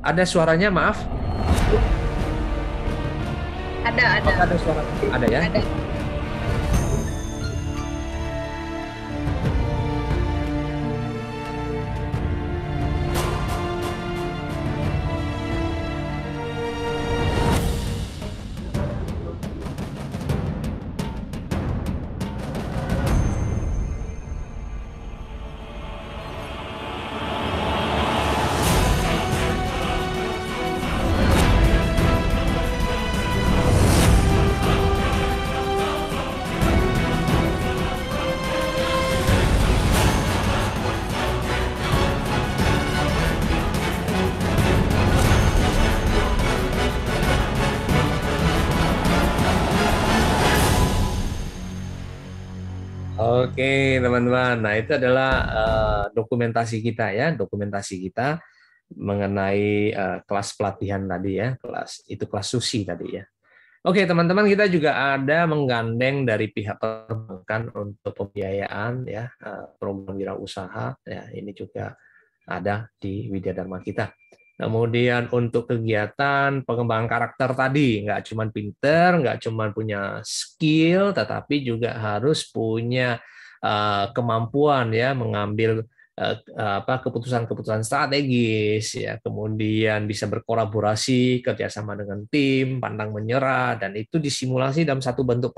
Ada suaranya, maaf. Ada, ada. Apakah ada suara? Ada ya? Ada. Oke, teman-teman. Nah, itu adalah uh, dokumentasi kita ya, dokumentasi kita mengenai uh, kelas pelatihan tadi ya, kelas itu kelas susi tadi ya. Oke, teman-teman, kita juga ada menggandeng dari pihak perbankan untuk pembiayaan ya, uh, program wirausaha ya, ini juga ada di Widya Dharma kita. Kemudian untuk kegiatan pengembangan karakter tadi, nggak cuma pinter, nggak cuma punya skill, tetapi juga harus punya Eh, kemampuan ya mengambil eh, eh, apa keputusan-keputusan strategis ya kemudian bisa berkolaborasi kerjasama dengan tim pandang menyerah dan itu disimulasi dalam satu bentuk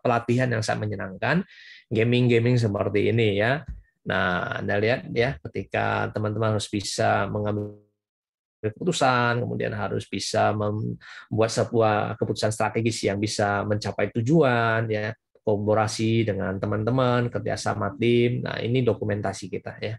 pelatihan yang sangat menyenangkan gaming-gaming seperti ini ya nah anda lihat ya ketika teman-teman harus bisa mengambil keputusan, kemudian harus bisa membuat sebuah keputusan strategis yang bisa mencapai tujuan, ya kolaborasi dengan teman-teman, kerjasama tim. Nah, ini dokumentasi kita ya.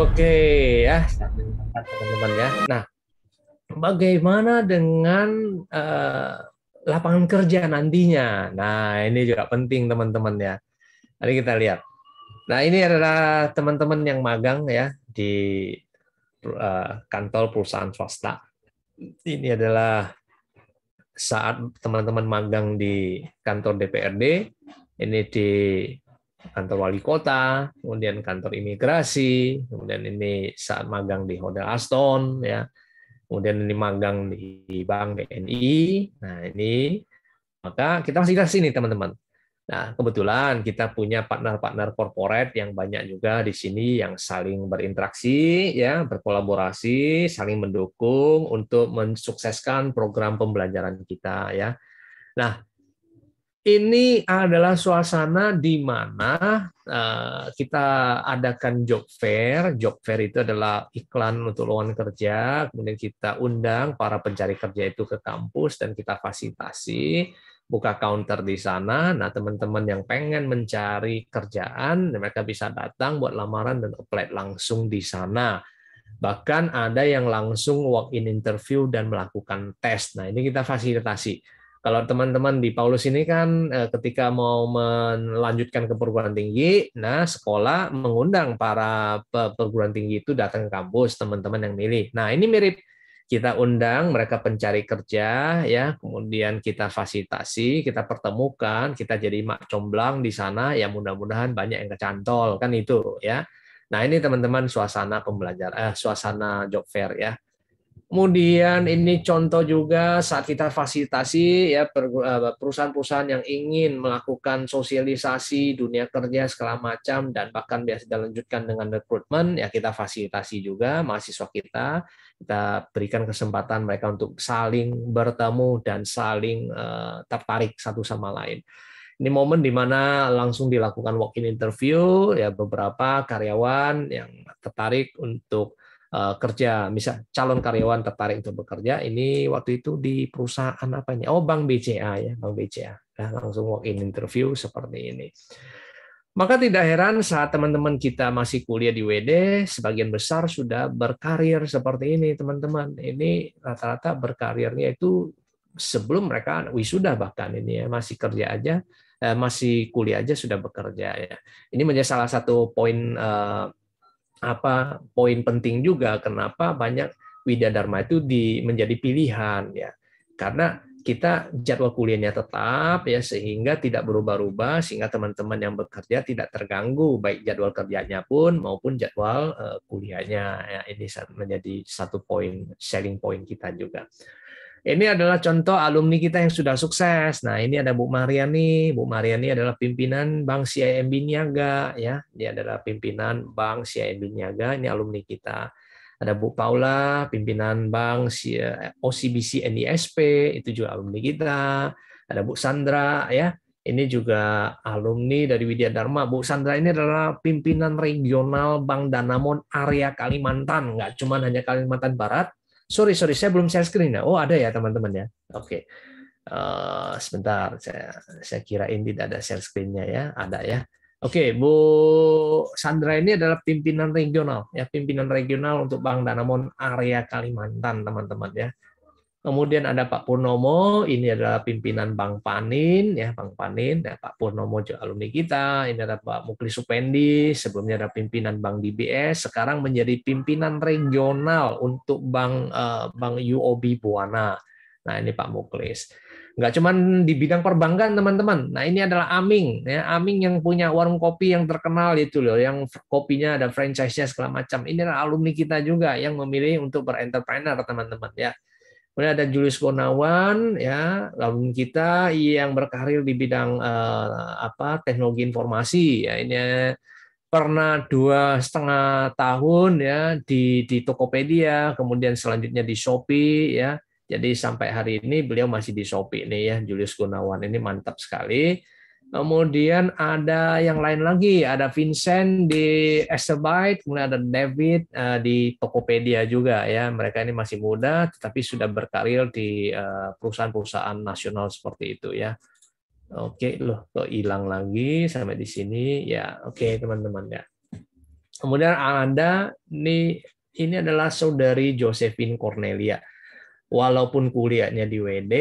Oke ya, teman-teman ya. Nah, bagaimana dengan uh, lapangan kerja nantinya? Nah, ini juga penting teman-teman ya. Mari kita lihat. Nah, ini adalah teman-teman yang magang ya di uh, kantor perusahaan swasta. Ini adalah saat teman-teman magang di kantor DPRD, ini di kantor wali kota, kemudian kantor imigrasi, kemudian ini saat magang di Hotel Aston, ya, kemudian ini magang di Bank BNI. Nah ini maka kita masih di sini teman-teman. Nah kebetulan kita punya partner-partner corporate yang banyak juga di sini yang saling berinteraksi, ya, berkolaborasi, saling mendukung untuk mensukseskan program pembelajaran kita, ya. Nah, ini adalah suasana di mana uh, kita adakan job fair. Job fair itu adalah iklan untuk lowongan kerja, kemudian kita undang para pencari kerja itu ke kampus dan kita fasilitasi, buka counter di sana. Nah, teman-teman yang pengen mencari kerjaan, mereka bisa datang buat lamaran dan apply langsung di sana. Bahkan ada yang langsung walk in interview dan melakukan tes. Nah, ini kita fasilitasi kalau teman-teman di Paulus ini kan eh, ketika mau melanjutkan ke perguruan tinggi, nah sekolah mengundang para perguruan tinggi itu datang ke kampus teman-teman yang milih. Nah ini mirip kita undang mereka pencari kerja ya kemudian kita fasilitasi kita pertemukan kita jadi mak comblang di sana ya mudah-mudahan banyak yang kecantol kan itu ya nah ini teman-teman suasana pembelajaran eh, suasana job fair ya Kemudian ini contoh juga saat kita fasilitasi ya eh, perusahaan-perusahaan yang ingin melakukan sosialisasi dunia kerja segala macam dan bahkan biasa dilanjutkan dengan rekrutmen ya kita fasilitasi juga mahasiswa kita kita berikan kesempatan mereka untuk saling bertemu dan saling uh, tertarik satu sama lain. Ini momen di mana langsung dilakukan walk-in interview ya beberapa karyawan yang tertarik untuk Eh, kerja, misal calon karyawan tertarik untuk bekerja, ini waktu itu di perusahaan apa ini? Oh, Bank BCA ya, Bank BCA. Nah, langsung walk in interview seperti ini. Maka tidak heran saat teman-teman kita masih kuliah di WD, sebagian besar sudah berkarir seperti ini, teman-teman. Ini rata-rata berkarirnya itu sebelum mereka wisuda bahkan ini ya, masih kerja aja, eh, masih kuliah aja sudah bekerja ya. Ini menjadi salah satu poin eh, apa poin penting juga kenapa banyak Widya Dharma itu di, menjadi pilihan ya. Karena kita jadwal kuliahnya tetap ya sehingga tidak berubah-ubah sehingga teman-teman yang bekerja tidak terganggu baik jadwal kerjanya pun maupun jadwal eh, kuliahnya ya, ini menjadi satu poin selling point kita juga. Ini adalah contoh alumni kita yang sudah sukses. Nah, ini ada Bu Mariani. Bu Mariani adalah pimpinan Bank CIMB Niaga ya. Dia adalah pimpinan Bank CIMB Niaga, ini alumni kita. Ada Bu Paula, pimpinan Bank OCBC eh, NISP, e itu juga alumni kita. Ada Bu Sandra ya. Ini juga alumni dari Widya Dharma. Bu Sandra ini adalah pimpinan regional Bank Danamon area Kalimantan, nggak cuma hanya Kalimantan Barat, sorry sorry saya belum share screen ya. Oh ada ya teman-teman ya. Oke. Okay. Uh, eh, sebentar saya saya ini tidak ada share screennya ya. Ada ya. Oke, okay, Bu Sandra ini adalah pimpinan regional ya, pimpinan regional untuk Bank Danamon area Kalimantan teman-teman ya. Kemudian ada Pak Purnomo, ini adalah pimpinan Bank Panin, ya Bank Panin, ya, Pak Purnomo juga alumni kita. Ini ada Pak Mukli Supendi, sebelumnya ada pimpinan Bank DBS, sekarang menjadi pimpinan regional untuk Bank eh, Bank UOB Buana. Nah ini Pak Muklis. Enggak cuma di bidang perbankan teman-teman. Nah ini adalah Aming, ya Aming yang punya warung kopi yang terkenal itu loh, yang kopinya ada franchise-nya segala macam. Ini adalah alumni kita juga yang memilih untuk berentrepreneur teman-teman ya. Kemudian ada Julius Gunawan, ya, lalu kita yang berkarir di bidang eh, apa teknologi informasi ya ini pernah dua setengah tahun ya di di Tokopedia, kemudian selanjutnya di Shopee ya. Jadi sampai hari ini beliau masih di Shopee ini ya Julius Gunawan ini mantap sekali. Kemudian ada yang lain lagi, ada Vincent di Esterbyte, kemudian ada David eh, di Tokopedia juga ya. Mereka ini masih muda tetapi sudah berkarir di eh, perusahaan-perusahaan nasional seperti itu ya. Oke, loh kok hilang lagi sampai di sini ya. Oke, teman-teman ya. Kemudian ada ini ini adalah saudari Josephine Cornelia walaupun kuliahnya di WD,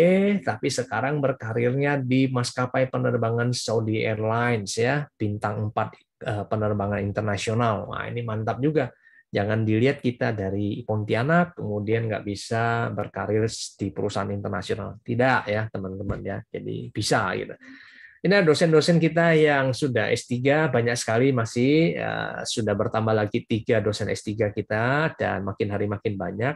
tapi sekarang berkarirnya di maskapai penerbangan Saudi Airlines ya, bintang 4 eh, penerbangan internasional. Wah, ini mantap juga. Jangan dilihat kita dari Pontianak, kemudian nggak bisa berkarir di perusahaan internasional. Tidak ya, teman-teman ya. Jadi bisa gitu. Ini dosen-dosen kita yang sudah S3, banyak sekali masih, ya, sudah bertambah lagi tiga dosen S3 kita, dan makin hari makin banyak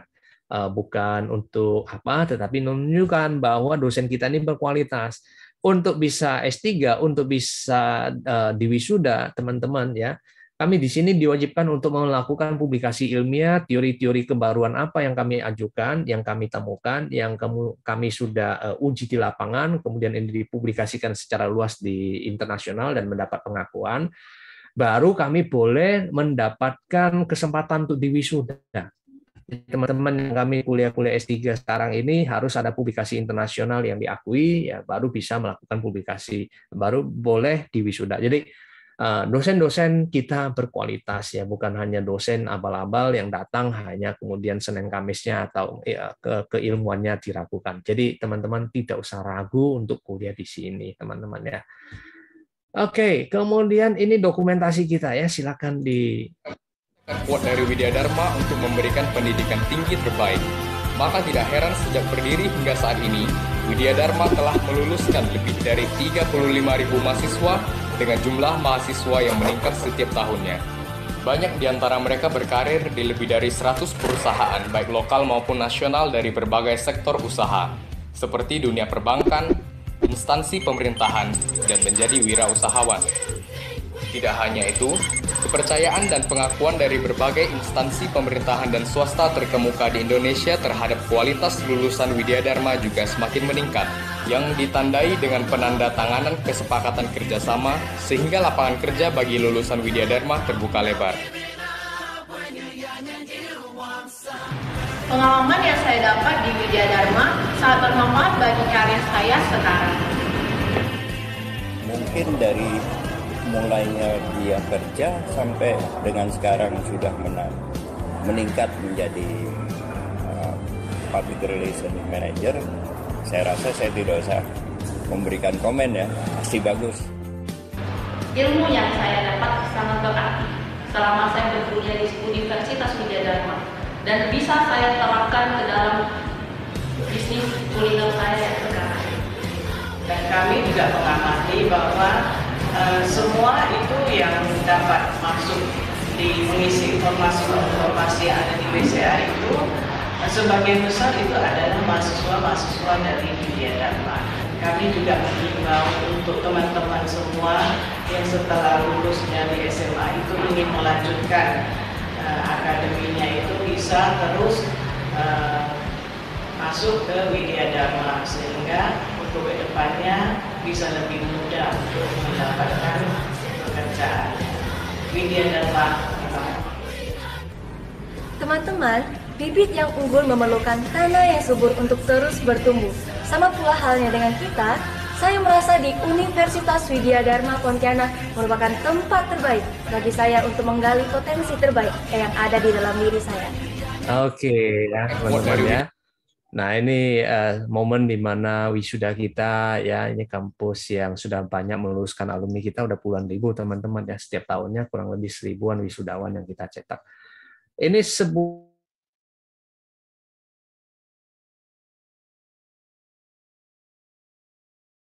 Eh, bukan untuk apa, tetapi menunjukkan bahwa dosen kita ini berkualitas. Untuk bisa S3, untuk bisa eh, diwisuda, teman-teman ya, kami di sini diwajibkan untuk melakukan publikasi ilmiah, teori-teori kebaruan apa yang kami ajukan, yang kami temukan, yang kami sudah eh, uji di lapangan, kemudian ini dipublikasikan secara luas di internasional dan mendapat pengakuan, baru kami boleh mendapatkan kesempatan untuk diwisuda teman-teman yang kami kuliah-kuliah S3 sekarang ini harus ada publikasi internasional yang diakui ya baru bisa melakukan publikasi baru boleh di Jadi eh, dosen-dosen kita berkualitas ya bukan hanya dosen abal-abal yang datang hanya kemudian Senin Kamisnya atau ya, ke keilmuannya diragukan. Jadi teman-teman tidak usah ragu untuk kuliah di sini teman-teman ya. Oke, kemudian ini dokumentasi kita ya silakan di Kuat dari Widya Dharma untuk memberikan pendidikan tinggi terbaik. Maka tidak heran sejak berdiri hingga saat ini, Widya Dharma telah meluluskan lebih dari 35 ribu mahasiswa dengan jumlah mahasiswa yang meningkat setiap tahunnya. Banyak di antara mereka berkarir di lebih dari 100 perusahaan, baik lokal maupun nasional dari berbagai sektor usaha, seperti dunia perbankan, instansi pemerintahan, dan menjadi wirausahawan. Tidak hanya itu, kepercayaan dan pengakuan dari berbagai instansi pemerintahan dan swasta terkemuka di Indonesia terhadap kualitas lulusan Widya Dharma juga semakin meningkat, yang ditandai dengan penanda tanganan kesepakatan kerjasama sehingga lapangan kerja bagi lulusan Widya Dharma terbuka lebar. Pengalaman yang saya dapat di Widya Dharma sangat bermanfaat bagi karir saya sekarang. Mungkin dari mulainya dia kerja sampai dengan sekarang sudah menang, meningkat menjadi uh, public relation manager. Saya rasa saya tidak usah memberikan komen ya, pasti bagus. Ilmu yang saya dapat sangat berarti selama saya berkuliah di Universitas Widyadharma dan bisa saya terapkan ke dalam bisnis kuliner saya yang sekarang. Dan kami juga mengamati bahwa Eh, semua itu yang dapat masuk di mengisi informasi-informasi yang ada di BCA itu eh, sebagian besar itu adalah mahasiswa-mahasiswa dari India Dharma. Kami juga mengimbau untuk teman-teman semua yang setelah lulus dari SMA itu ingin melanjutkan uh, akademinya itu bisa terus uh, masuk ke Widya Dharma sehingga untuk kedepannya bisa lebih mudah untuk mendapatkan pekerjaan. Widya dapat Teman-teman, bibit yang unggul memerlukan tanah yang subur untuk terus bertumbuh. Sama pula halnya dengan kita, saya merasa di Universitas Widya Dharma Pontianak merupakan tempat terbaik bagi saya untuk menggali potensi terbaik yang ada di dalam diri saya. Oke, okay, ya teman-teman ya. Nah, ini uh, momen di mana wisuda kita ya, ini kampus yang sudah banyak meluluskan alumni kita udah puluhan ribu teman-teman ya setiap tahunnya kurang lebih seribuan wisudawan yang kita cetak. Ini sebuah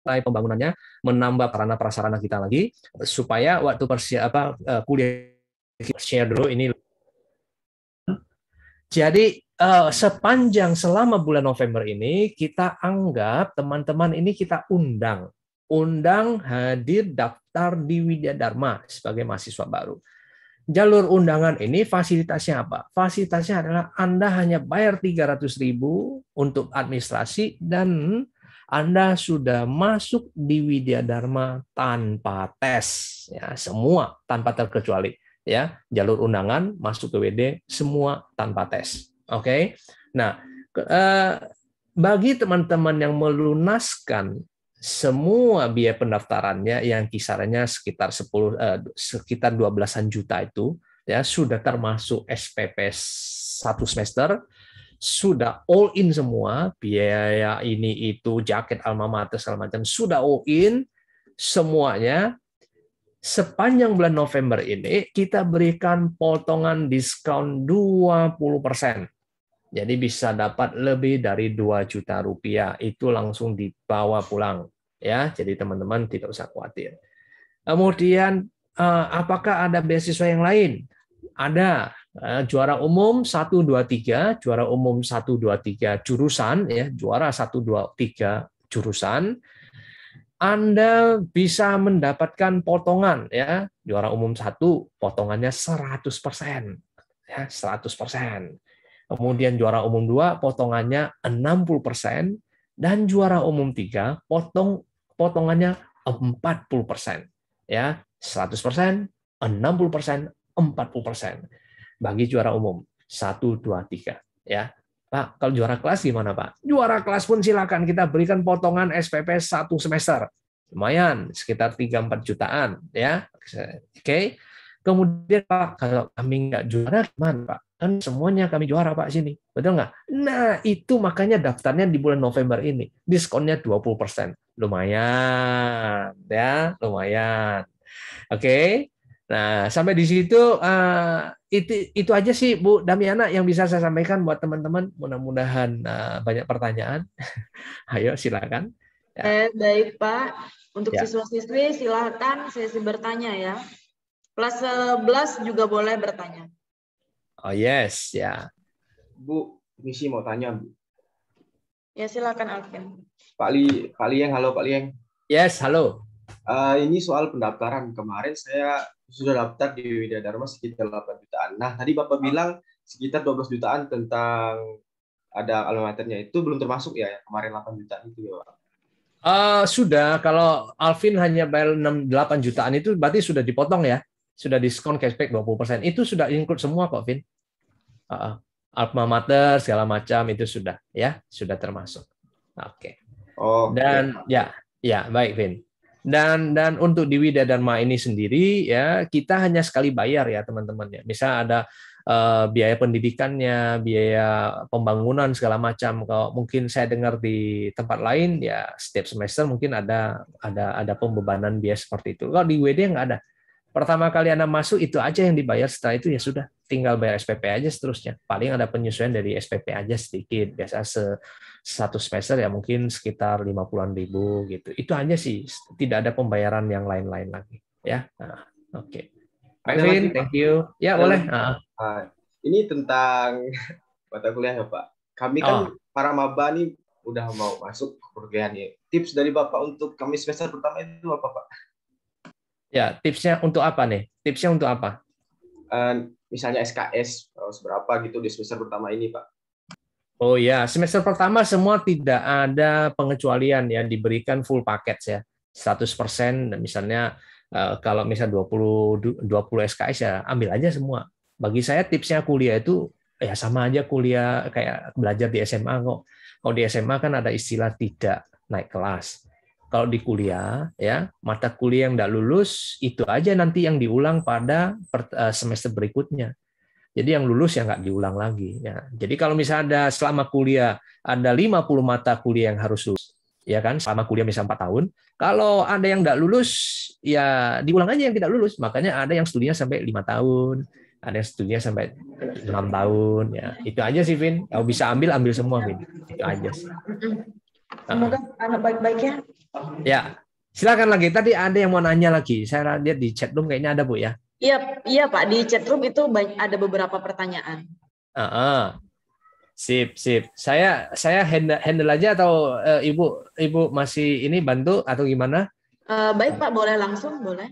mulai pembangunannya menambah sarana prasarana kita lagi supaya waktu persia apa eh, kuliah share dulu ini jadi uh, sepanjang selama bulan November ini kita anggap teman-teman ini kita undang, undang hadir daftar di Widya Dharma sebagai mahasiswa baru. Jalur undangan ini fasilitasnya apa? Fasilitasnya adalah Anda hanya bayar 300.000 untuk administrasi dan Anda sudah masuk di Widya Dharma tanpa tes ya, semua tanpa terkecuali ya, jalur undangan masuk ke WD semua tanpa tes. Oke. Okay? Nah, eh, bagi teman-teman yang melunaskan semua biaya pendaftarannya yang kisarannya sekitar 10 uh, eh, sekitar 12-an juta itu ya sudah termasuk SPP satu semester sudah all in semua biaya ini itu jaket alma mater segala macam sudah all in semuanya sepanjang bulan November ini kita berikan potongan diskon 20% jadi bisa dapat lebih dari 2 juta rupiah. Itu langsung dibawa pulang. ya. Jadi teman-teman tidak usah khawatir. Kemudian eh, apakah ada beasiswa yang lain? Ada eh, juara umum 1, 2, 3. juara umum 1, 2, 3 jurusan ya, juara 1, 2, 3 jurusan. Anda bisa mendapatkan potongan ya, juara umum satu potongannya 100%. Ya, 100% kemudian juara umum 2 potongannya 60%, dan juara umum 3 potong potongannya 40%. Ya, 100%, 60%, 40%. Bagi juara umum 1 2 3 ya. Pak, kalau juara kelas gimana, Pak? Juara kelas pun silakan kita berikan potongan SPP satu semester. Lumayan, sekitar 3-4 jutaan, ya. Oke. Kemudian, Pak, kalau kami nggak juara gimana, Pak? kan semuanya kami juara Pak sini. Betul nggak? Nah, itu makanya daftarnya di bulan November ini. Diskonnya 20%. Lumayan. ya Lumayan. Oke. Okay? Nah, sampai di situ uh, itu itu aja sih Bu Damiana yang bisa saya sampaikan buat teman-teman. Mudah-mudahan uh, banyak pertanyaan. Ayo silakan. Ya. Eh, baik Pak. Untuk ya. siswa-siswi silakan sesi bertanya ya. Kelas 11 juga boleh bertanya. Oh yes, ya. Yeah. Bu, misi mau tanya Bu. Ya silakan Alvin. Pak Li, Pak Lieng, halo Pak Lieng. Yes, halo. Uh, ini soal pendaftaran kemarin saya sudah daftar di Widya Dharma sekitar 8 jutaan. Nah, tadi Bapak oh. bilang sekitar 12 jutaan tentang ada alamaternya itu belum termasuk ya kemarin 8 jutaan itu ya Pak. Uh, sudah kalau Alvin hanya bayar 6 8 jutaan itu berarti sudah dipotong ya? sudah diskon cashback 20%. Itu sudah include semua kok, Vin. Uh, alma mater segala macam itu sudah ya, sudah termasuk. Oke. Okay. Oh. Dan ya, ya baik, Vin. Dan dan untuk di Wida Dharma ini sendiri ya, kita hanya sekali bayar ya, teman-teman ya. Misal ada uh, biaya pendidikannya, biaya pembangunan segala macam. Kalau mungkin saya dengar di tempat lain ya setiap semester mungkin ada ada ada pembebanan biaya seperti itu. Kalau di WD nggak ada. Pertama kali Anda masuk itu aja yang dibayar, setelah itu ya sudah tinggal bayar SPP aja seterusnya. Paling ada penyesuaian dari SPP aja sedikit, biasa se satu semester ya mungkin sekitar 50-an ribu gitu. Itu hanya sih, tidak ada pembayaran yang lain-lain lagi. Ya, nah, oke. Okay. Pak thank you. Ya, boleh. Nah. Ini tentang mata kuliah ya Pak. Kami kan oh. para maba nih udah mau masuk perguruan ya. Tips dari Bapak untuk kami semester pertama itu apa Pak? Ya, tipsnya untuk apa nih? Tipsnya untuk apa? Uh, misalnya SKS oh, eh, seberapa gitu di semester pertama ini, Pak? Oh ya, semester pertama semua tidak ada pengecualian ya, diberikan full paket ya. 100% dan misalnya uh, kalau misal 20 20 SKS ya ambil aja semua. Bagi saya tipsnya kuliah itu ya sama aja kuliah kayak belajar di SMA kok. Kalau di SMA kan ada istilah tidak naik kelas kalau di kuliah ya mata kuliah yang tidak lulus itu aja nanti yang diulang pada eh, semester berikutnya. Jadi yang lulus ya nggak diulang lagi. Ya. Jadi kalau misalnya ada selama kuliah ada 50 mata kuliah yang harus lulus, ya kan selama kuliah misalnya 4 tahun. Kalau ada yang tidak lulus ya diulang aja yang tidak lulus. Makanya ada yang studinya sampai lima tahun, ada yang studinya sampai enam tahun. Ya itu aja sih Vin. Kalau bisa ambil ambil semua Vin. Itu aja sih. Semoga ah. anak baik baik ya. Ya, silakan lagi. Tadi ada yang mau nanya lagi. Saya lihat di chat room kayaknya ada bu ya. Iya, iya Pak. Di chat room itu ada beberapa pertanyaan. Uh -uh. Sip, sip. Saya saya handle, handle aja atau uh, Ibu Ibu masih ini bantu atau gimana? Uh, baik Pak, boleh langsung, boleh.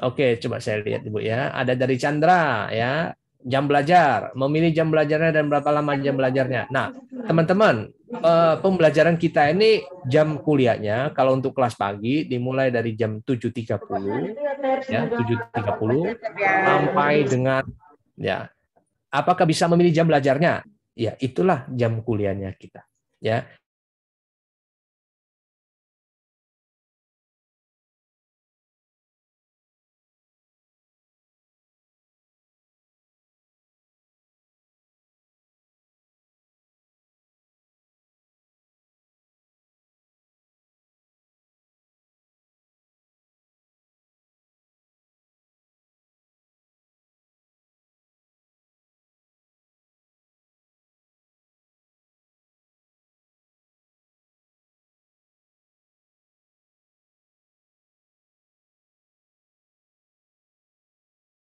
Oke, coba saya lihat Ibu ya. Ada dari Chandra ya. Jam belajar, memilih jam belajarnya dan berapa lama jam belajarnya. Nah, teman-teman, uh, pembelajaran kita ini jam kuliahnya kalau untuk kelas pagi dimulai dari jam 7.30 ya 7.30 sampai dengan ya apakah bisa memilih jam belajarnya ya itulah jam kuliahnya kita ya